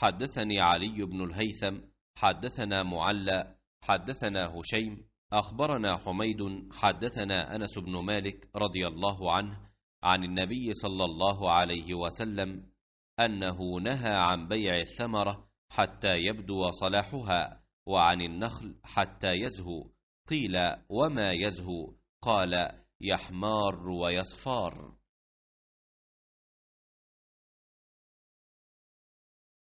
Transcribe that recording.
حدثني علي بن الهيثم حدثنا معلى حدثنا هشيم أخبرنا حميد حدثنا أنس بن مالك رضي الله عنه عن النبي صلى الله عليه وسلم أنه نهى عن بيع الثمرة حتى يبدو صلاحها وعن النخل حتى يزهو قيل وما يزهو قال يحمار ويصفار